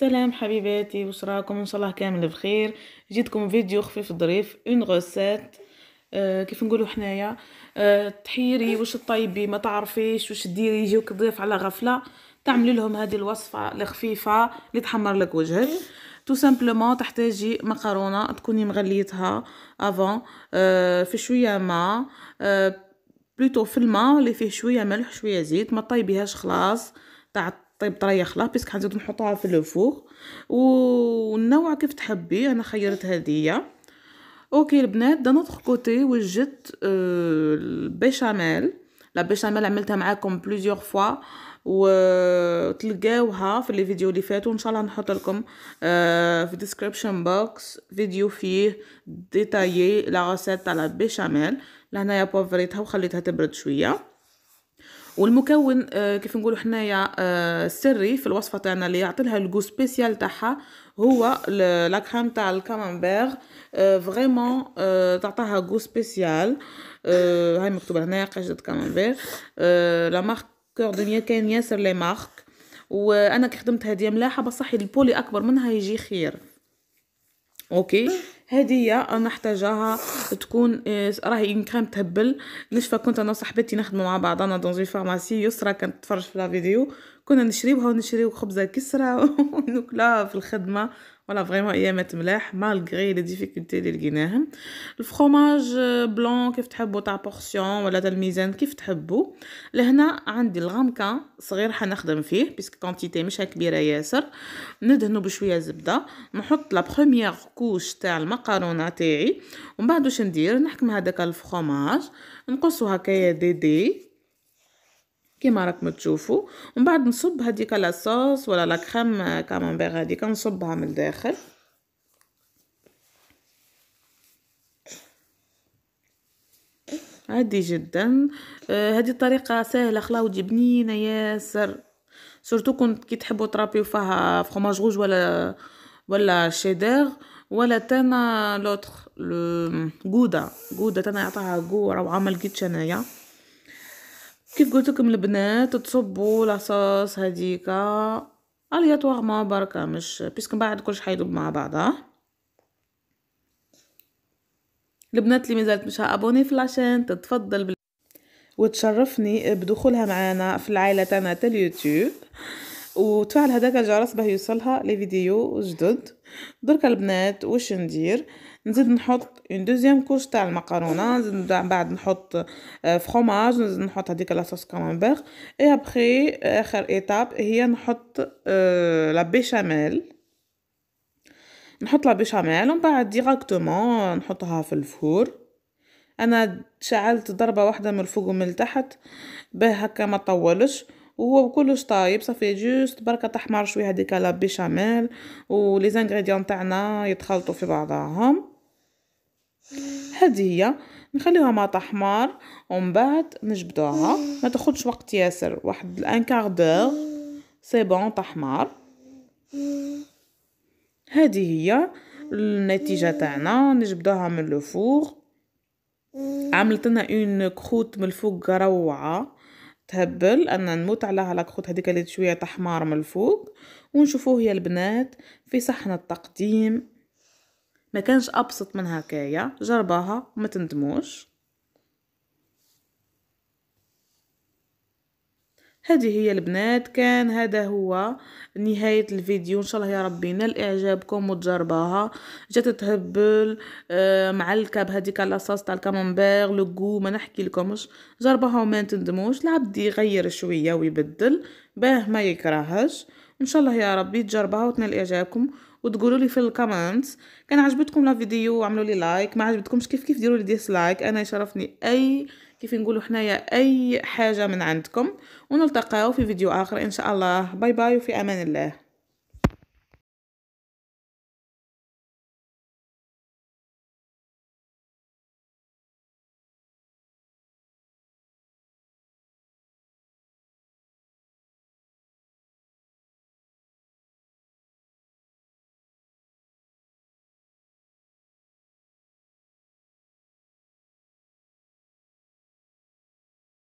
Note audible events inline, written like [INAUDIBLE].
سلام حبيباتي واش راكم ان شاء الله كامل بخير جيتكم فيديو خفيف ظريف اون غوسيت آه كيف نقولوا حنايا آه تحيري واش طيبي ما تعرفيش واش ديري يجيوك ضيف على غفله تعملي لهم هذه الوصفه الخفيفه اللي تحمر لك وجهك تو سامبلومون تحتاجي مكرونه تكوني مغليتها افون آه في شويه ماء آه بلوتو في الماء اللي فيه شويه ملح شويه زيت ما طيبيهاش خلاص تاع طيب طريه خلا باسكو حنزيدو نحطوها في الفوغ والنوع كيف تحبي انا خيرت هديه اوكي البنات دا نوتر كوتي وجدت آه البيشاميل لا بيشاميل عملتها معاكم بليزيوغ فوا وتلقاوها في لي فيديو اللي فاتوا ان شاء الله نحط لكم آه، في ديسكريبشن بوكس فيديو فيه ديتايي لا ريسيت تاع لا بيشاميل لهنايا بوفريتها وخليتها تبرد شويه والمكون آه، كيف نقولوا حنايا السري آه، في الوصفه تاعنا اللي يعطيلها الجو سبيسيال تاعها هو لا كريم تاع الكامامبير فريمون تعطيها جو سبيسيال آه، هاي مكتوبه هنايا قشطه كامامبير لا مارك كور دنيا كاين ياسر لي مارك وانا كي خدمت هذه ملاحه بصح البولي اكبر منها يجي خير اوكي هديه محتاجاها تكون آه، راهي كريم تهبل نشفى كنت انا وصاحبتي نخدموا مع بعضنا دون فارماسي يسرى كانت تتفرج في لا فيديو كنا نشريوها ونشريو خبزه كسره [LAUGHS] وناكلها في الخدمه فوالا فريمون ايامات ملاح مالغري لي ديفيكولتي اللي لقيناهم الفرماج بلون كيف تحبوا تاع بورسيون ولا تاع الميزان كيف تحبوا لهنا عندي الغمكه صغير حنخدم فيه بيسك كونتيتي مش كبيره ياسر ندهنو بشويه زبده نحط لا بروميير كوش تاع المكرونه تاعي ومن بعد واش ندير نحكم هذاك الفرماج نقصو هكايا دي دي كيما راكم تشوفوا ومن بعد نصب هذيك لاصوص ولا لا كريم كامونبير هذيك نصبها من الداخل عادي جدا هذه آه، الطريقه سهله خلاودي بنينه ياسر سورتو كنت كي تحبوا ترابيو فيها فرماج روج ولا ولا شيدر ولا تانا لوتر لو غودا غودا تانا يعطيها غو روعه ما لقيتش انايا كيف قلت لكم البنات تصبوا لاصوص الياطوار ما بركه مش بيسكو من بعد كلش حيدوب مع بعضها البنات اللي مازالت مش ابوني في لاشين تتفضل بال... وتشرفني بدخولها معانا في العائله تاعنا تاع اليوتيوب وتفعل هذاك الجرس باه يوصلها لي فيديو جدد درك البنات واش ندير نزيد نحط اون دوزيام كوش تاع المكرونه نزيد من بعد نحط فرماج آه، نزيد نحط هذيك لاصوص كامبير اي ابري اخر ايتاب هي نحط لا آه، بيشاميل نحط لا بيشاميل ومن بعد ديراكتومون نحطها في الفور انا شعلت ضربه واحده من الفوق ومن التحت باه هكا ما طولش وهو كلش طايب صافي جوست بركة تحمر شويه هذيك لا بيشاميل ولي زانغريديون تاعنا يتخلطوا في بعضهم هذه هي نخليوها مع تحمر ومن بعد نجبدوها ما تاخذش وقت ياسر واحد الان كاردور سي بون تحمر هذه هي النتيجه تاعنا نجبدوها من الفوق عملت لنا اون كروت من الفوق روعه تهبل أنا نموت على على كخوت هذيك اللي شوية تحمار من الفوق ونشوفوه يا البنات في صحن التقديم ما كانش أبسط من هكايا جرباها ما تندموش هذه هي البنات كان هذا هو نهاية الفيديو ان شاء الله يا ربي نال اعجابكم وتجرباها جات تهبل آه معلكة بهذيك لاصاص تاع الكامونبير لو كو ما نحكي لكمش جربها وما تندموش العبد يغير شوية ويبدل باه ما يكرهش ان شاء الله يا ربي تجربوها وتنال اعجابكم وتقولوا لي في الكومنت كان عجبتكم لا فيديو عملوا لي لايك ما عجبتكمش كيف كيف ديروا لي ديسلايك انا يشرفني اي كيف نقولوا حنايا اي حاجه من عندكم ونلتقاو في فيديو اخر ان شاء الله باي باي وفي امان الله